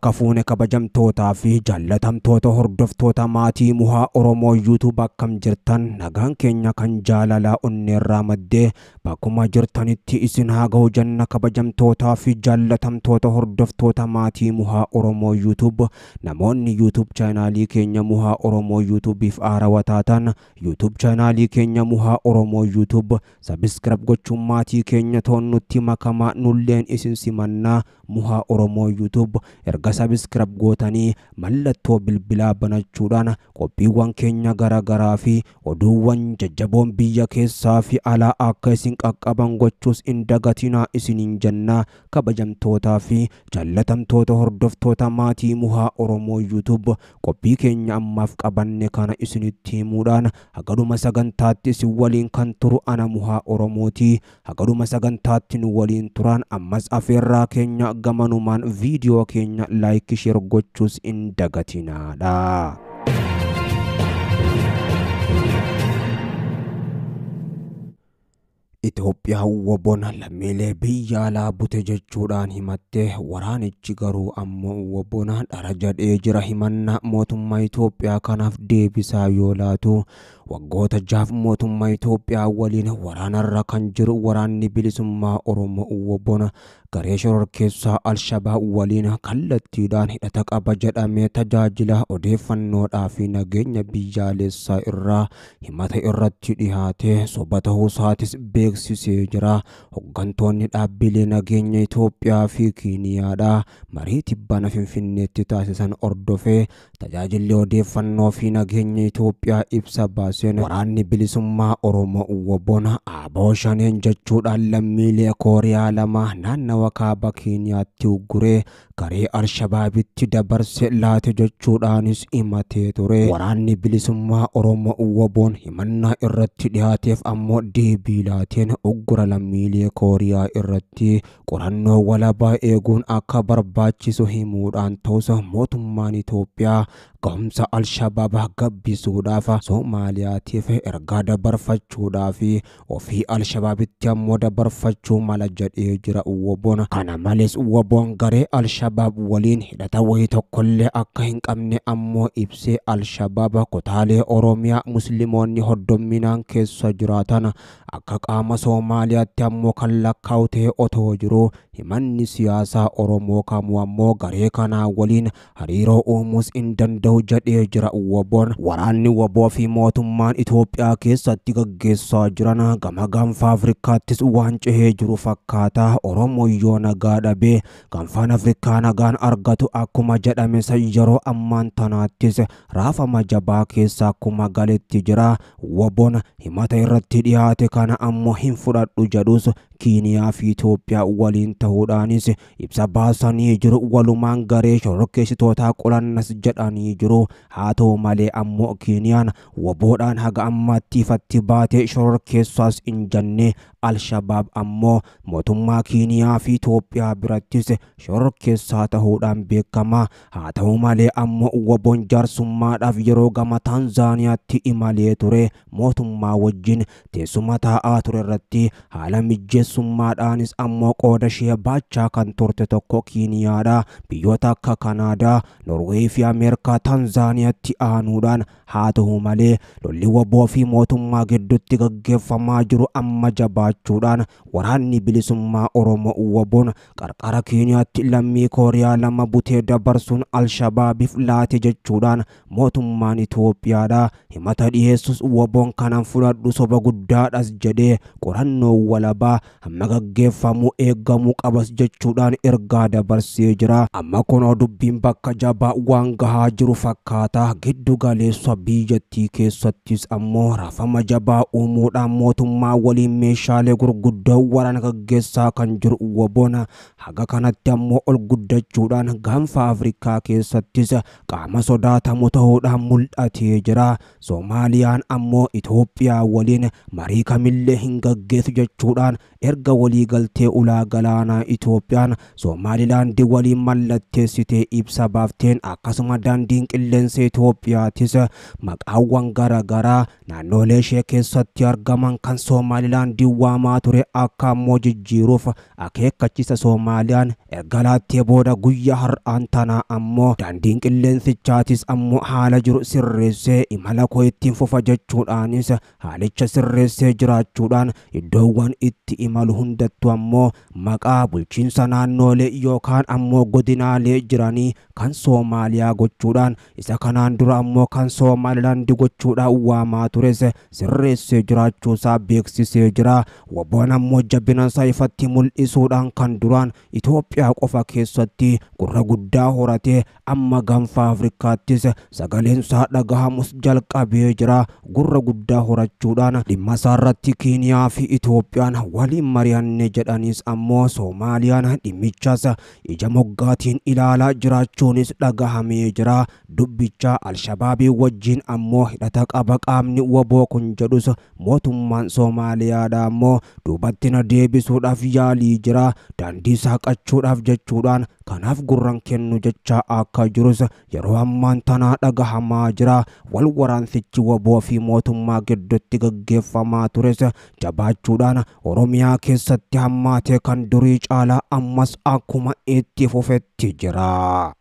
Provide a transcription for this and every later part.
kafune kabajam tota fi jalatam tota hordof tota mati muha oromo youtube bakkam jirtan nagan kenya kan jalala unne ramadde bakuma jirtan itti isin haa janna kabajam tota fi jalatam tota hordof tota mati muha oromo YouTube namoonni YouTube channel kenya muha oromo youtube if arawatatan YouTube channel kenya muha oromo YouTube subscribe gochum mati kenya toon nutti nullen isin simanna muha Oromoo youtube erga sabiskirab gootanii mallattoo bilbilaa banachuudhaan qophiiwwan keenya garaagaraa fi oduuwwan jajjaboon biyya keessaa fi alaa akka isin qaqqaban gochuus in dagatinaa isiniin jennaa kabajamtootaa fi jaallatamtoota hordoftoota maatii muhaa Oromoo yuutuub qophii keenya ammaaf qabanne kana isinitti himuudhaan hagaduma sagantaatti isin waliin kan turu ana muhaa Oromootii hagaduma sagantaatti nu waliin turan ammas afeerraa keenya gamanumaan viidiyoo keenya laayikii sheer gochuus in dagatinaadha. Itoophiyaan wabona lammiilee biyyaa laabute jechuudhaan himatte waraanichi garuu ammoo wabona dhara jedhee jira himanna mootummaa Itoophiyaa kanaaf deebisaa yoo laatu waggoota jaaf mootummaa Itoophiyaa waliin waraanarra kan jiru waraanni bilisummaa Oromoo wabona garee shororkeessaa Alshabaab waliin kallattiidhaan hidhata qaba jedhamee tajaajila odeeffannoodhaa fi nageenya biyyaalessaa irraa himata irratti dhiyaate soba ta'uusaatis beekamudha. beeksisee jira. dhaabbilee nageenya Itoophiyaa fi Kiiniyaadha. Marii tibbana Finfinneetti taasisan ordofe. tajaajilli odeeffannoo fi nageenya Itoophiyaa ibsa baaseen waraanni bilisummaa Oromoo wabona aboo shaneen jechuudhaan lammiilee Kooriyaa lama naannawa kaaba Kiiniyaatti ugguree garee Alshabaabitti dabarse laate jechuudhaanis himatee ture. Waraanni bilisummaa Oromoo waboon himannaa irratti dhiyaateef ammoo deebii laate. yookiin uggura lammiilee kooriyaa irratti qorannoo walabaa eeguun akka barbaachisu himuudhaan ta'us mootummaan Itoophiyaa gahumsa Alshabaab gabbisuudhaaf Somaaliyaatiif ergaa dabarfachuudhaa fi ofii Alshabaabitti ammoo dabarfachuu mala jedhee jira woboon. Kana malees woboon garee Alshabaab waliin hidhata wayii tokkollee akka hin qabne ammoo ibsee Alshabaab kutaalee Oromiyaa Musliimoonni hordomminaan keessa jiraatan akka qaama Qaama Soomaaliyaatti ammoo kan lakkaa'u ta'e otoo jiruu himanni siyaasaa Oromoo kamuu ammoo garee kanaa waliin hariiroo uumuus hin danda'u jedhee jira. Waboon waraanni waboo fi mootummaan Itoophiyaa keessatti gaggeessaa jiran gama ganfa Afrikaattis waan cehee jiru fakkaata. Oromooyyoo nagaa dhabee ganfaan Afrikaa nagaan argatu akkuma jedhames yeroo ammaan tanaattis raafama jabaa keessa akkuma galetti jira. Waboon himata irratti dhiyaate kana ammoo hin fudhadhu jedhus Kiiniyaa fi Itoophiyaa waliin ta'uudhaanis ibsa baasanii jiru walumaan garee shororkeessitootaa qulannas jedhanii jiru haa ta'u malee ammoo Kiiniyaan woboodhaan haga ammaatti baatee shororkeessaas hin jannee al-shabaab ammoo mootummaa Kiiniyaa fi Itoophiyaa birattis shororkeessaa ta'uudhaan beekama. Haa ta'u malee ammoo waboon jaarsummaadhaaf yeroo gama Taanzaaniyaatti imalee ture mootummaa wajjin teessuma taa'aa ture irratti haala mijeessummaadhaanis ammoo qooda ishee baachaa kan turte tokko Kiiniyaadha. Biyyoota akka Kanaadaa, Norwee fi Ameerikaa Taanzaaniyaatti aanuudhaan haa ta'u malee lolli waboo fi mootummaa gidduutti gaggeeffamaa jiru amma jabaa jiraachuudhaan waraanni bilisummaa Oromoo Waboon qarqara Keeniyaatti lammii Kooriyaa lama butee dabarsuun Alshabaabiif laate jechuudhaan mootummaan Itoophiyaadha himata dhiyeessus Waboon kanan fudhadhu soba guddaadhas jedhee qorannoo walabaa Amma gaggeeffamu eeggamu qaba jechuudhaan ergaa dabarsee jira. Amma kunoo dubbiin bakka jabaa waan gahaa jiru fakkaata giddu galeessa biyyattii keessattis ammoo rafama jabaa uumuudhaan mootummaa waliin meeshaa meeshaalee gurguddoowwan gaggeessaa kan jiru Woboon haga kanatti ammoo ol guddachuudhaan gaanfa Afrikaa keessattis qaama sodaatamu ta'uudhaan mul'atee jira. Soomaaliyaan ammoo Itoophiyaa waliin marii kamillee hin gaggeessu jechuudhaan erga waliigaltee ulaa galaanaa Itoophiyaan Soomaalilaandii waliin mallatteessitee ibsa baafteen akkasuma daandiin qilleensa Itoophiyaatis maqaawwan garaagaraa naannoolee ishee keessatti argaman kan Soomaalilaandii waan waamaa ture akka ammoo jijjiiruuf akeekkachiisa Soomaaliyaan erga laattee booda guyyaa har'aan tanaa ammoo daandiin qilleensichaatis ammoo haala jiru sirreessee imala koo ittiin fufa jechuudhaanis haalicha sirreessee jiraachuudhaan iddoowwan itti imalu hundattu ammoo maqaa bulchiinsa naannoolee yookaan ammoo godinaalee jiranii kan Soomaaliyaa gochuudhaan isa kanaan dura ammoo kan Soomaalilandi gochuudhaan waamaa tures sirreessee jiraachuusaa beeksisee jira. wabboon ammoo jabbinansaa ifatti mul'isuudhaan kan duraan Itoophiyaa qofa keessatti gurra guddaa horatee amma ganfa Afrikaattis sagaleensaa dhagahamus jalqabee jira. Gurra guddaa horachuudhaan dhimma isaarratti Kiiniyaa fi Itoophiyaan waliin mari'anne jedhaniis ammoo Soomaaliyaan dhimmichas ija moggaatiin ilaalaa jiraachuunis dhagahamee jira. Dubbicha Alshabaabii wajjin ammoo hidhata qaba qaamni waboo kun jedhus mootummaan Somaaliyaadha ammoo immoo duubatti na deebisuudhaaf yaalii jira daandii saaqachuudhaaf jechuudhaan kanaaf gurran kennu jecha akka jirus yeroo ammaan tanaa hamaa jira wal waraansichi waboo fi mootummaa gidduutti gaggeeffamaa tures jabaachuudhaan oromiyaa keessatti hammaatee kan durii caalaa ammas akkuma itti fufetti jira.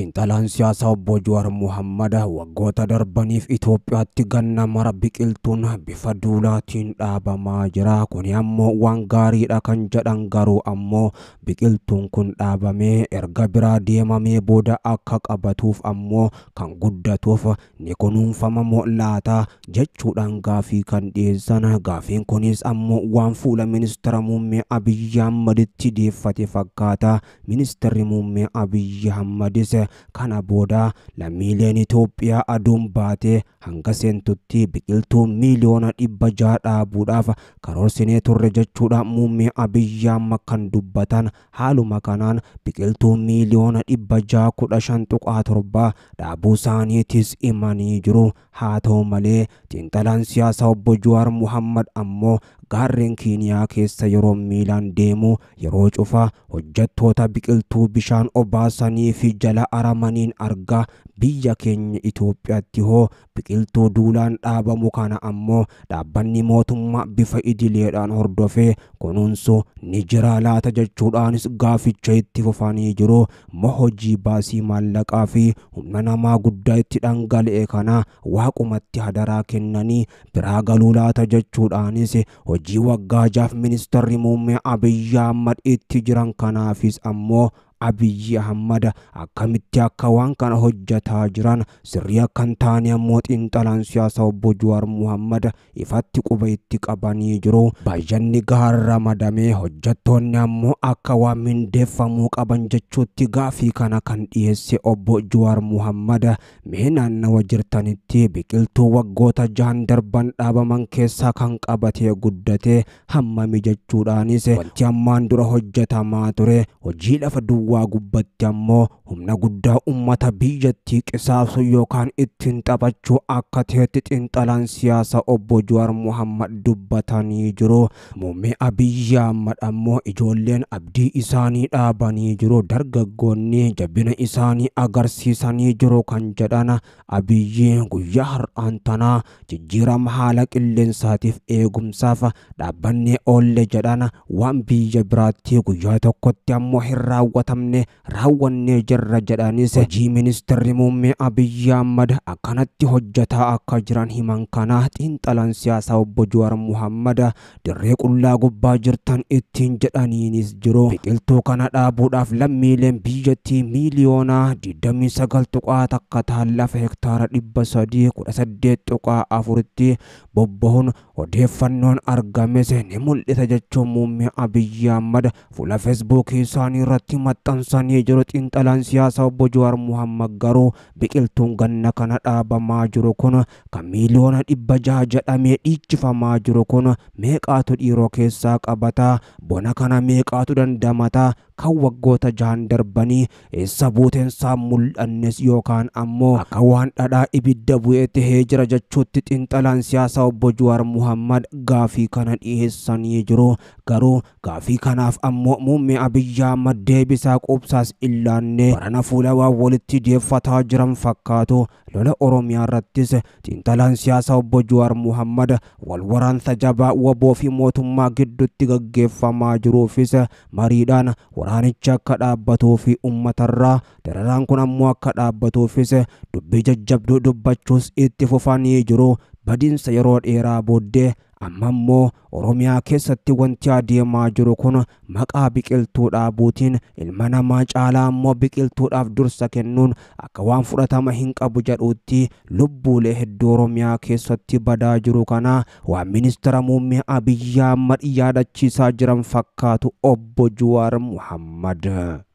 Intalaan siyaasaa obbo Jawaar muhammada waggoota darbaniif Itoophiyaatti ganna mara biqiltuun bifa duulaatiin dhaabamaa jira. Kuni ammoo waan gaariidha kan jedhan garuu ammoo biqiltuun kun dhaabamee erga biraa deemamee booda akka qabatuuf ammoo kan guddatuuf ni kunuunfama laata jechuudhaan gaafii kan dhiyeessan. Gaafiin kunis ammoo waan fuula ministeera muummee Abiyyi Ahmaditti deeffate fakkaata. Ministeerri muummee Abiyyi Ahmadis Kana booda lammiileen Itoophiyaa aduun baatee hanga seentutti biqiltuu miiliyoona dhibba ja'a dhaabuudhaaf karoorsinee turre jechuudha. Muummeen Abiyyi amma kan dubbatan haaluma kanaan biqiltuu miiliyoona dhibba ja'a kudha shan tuqaa torbaa dhaabuu isaaniitis imanii jiru. Haa ta'u malee xiinxalaan siyaasaa obbo Jawaar muhammad ammoo gaarreen kiiniyaa keessa yeroo miilaan deemu yeroo cufa hojjettoota biqiltuu bishaan obaasanii fi jala aramaniin argaa biyya keenya Itoophiyaatti hoo biqiltuu duulaan dhaabamu kana ammoo dhaabbanni mootummaa bifa idileedhaan hordofee kunuunsu ni jira laata jechuudhaanis gaaficha itti fufanii jiru. Immoo hojii baasii maallaqaa fi humna namaa guddaa itti dhangala'e kana waaqumatti hadaraa kennanii biraa galuu laata jechuudhaanis hojii waggaa jaaf ministari muummee Abiyyi Ahmad itti jiran kanaafis ammoo Abiyyi Ahmad akkamitti akka waan kana hojjataa jiran sirrii akkan taane ammoo xiinxalaan siyaasaa obbo Jawaar Muhammad ifatti quba itti qabanii jiru. Baay'inni gahaan ramadamee hojjettoonni ammoo akka waan mindeeffamu qaban jechuutti gaafi kana kan dhiyeesse obbo Jawaar Muhammad mee naannawa jirtanitti biqiltuu waggoota jahan darban dhaabaman keessaa kan qabate guddate hammami jechuudhaanis wanti ammaan dura hojjetamaa ture hojii lafa duwwaa. Awwaa gubbatti ammoo humna guddaa uummata biyyattii qisaasuu yookaan ittiin taphachuu akka ta'etti xiinxalaan siyaasaa obbo Jawaar Mohaammed dubbatanii jiru. Muummee Abiyyi Ahmed ammoo ijoolleen abdii isaanii dhaabanii jiru. Dargaggoonni jabina isaanii agarsiisanii jiru kan jedhan Abiyyi guyyaa har'aan tanaa jijjiirama haala qilleensaatiif eegumsaaf dhaabbanni oolle jedhan waan biyya biraatti guyyaa tokkotti ammoo hin raawwatamu. qabne raawwannee jirra jedhanis hojii ministeerri muummee Abiyyi Ahmad akkanatti hojjetaa akka jiran himan kana xiinxalan siyaasaa obbo Jawaar Muhammad dirree qullaa gubbaa jirtan ittiin jedhaniinis jiru. Biqiltuu kana dhaabuudhaaf lammiileen biyyattii miiliyoona 29 tuqaa takka ta'an lafa hektaara 300 18 tuqaa afuritti bobbahuun odeeffannoon argames ni mul'isa jechuun muummee Abiyyi Ahmad fuula feesbuukii isaanii irratti maxxanfamee dirqamsanii jiru xiinxalaan siyaasa obbo Jawaar Mohaammed garuu biqiltuun ganna kana dhaabamaa jiru kun kan miiliyoona dhibba jaha jedhamee dhiichifamaa jiru kun meeqaatu dhiiroo keessaa qabata? bona kana meeqaatu dandamata? akka waggoota jahan darbanii eessa buuteensaa mul'annes yookaan ammoo akka waan dhadhaa ibidda bu'ee tahee jira jechuutti xinxalaan siyaasaa obbo Juwaar Muhammad gaafii kana dhiyeessanii jiru. Garuu gaafii kanaaf ammoo muummee Abiyyi Ahmad deebisaa qubsaas illaanne barana fuula waan walitti deeffataa jiran fakkaatu. Lola Oromiyaa irrattis xinxalaan siyaasaa obbo Juwaar Muhammad wal waraansa jabaa waboo fi mootummaa gidduutti gaggeeffamaa jiruufis mariidhaan daraaraanichi akka fi uummatarraa dararaan kun ammoo akka dhaabbatuufis dubbii jajjabduu dubbachuus itti fufanii jiru. badiinsa yeroo dheeraa booddee amma immoo Oromiyaa keessatti wanti adeemaa jiru kun maqaa biqiltuu dhaabuutiin ilma namaa caalaa immoo biqiltuudhaaf dursa kennuun akka waan fudhatama hin qabu jedhuutti lubbuulee hedduu Oromiyaa keessatti badaa jiru kana waan ministeera muummee Abiyyaa amma dhiyyaadhachiisaa jiran fakkaatu obbo Juwaar Muhammad.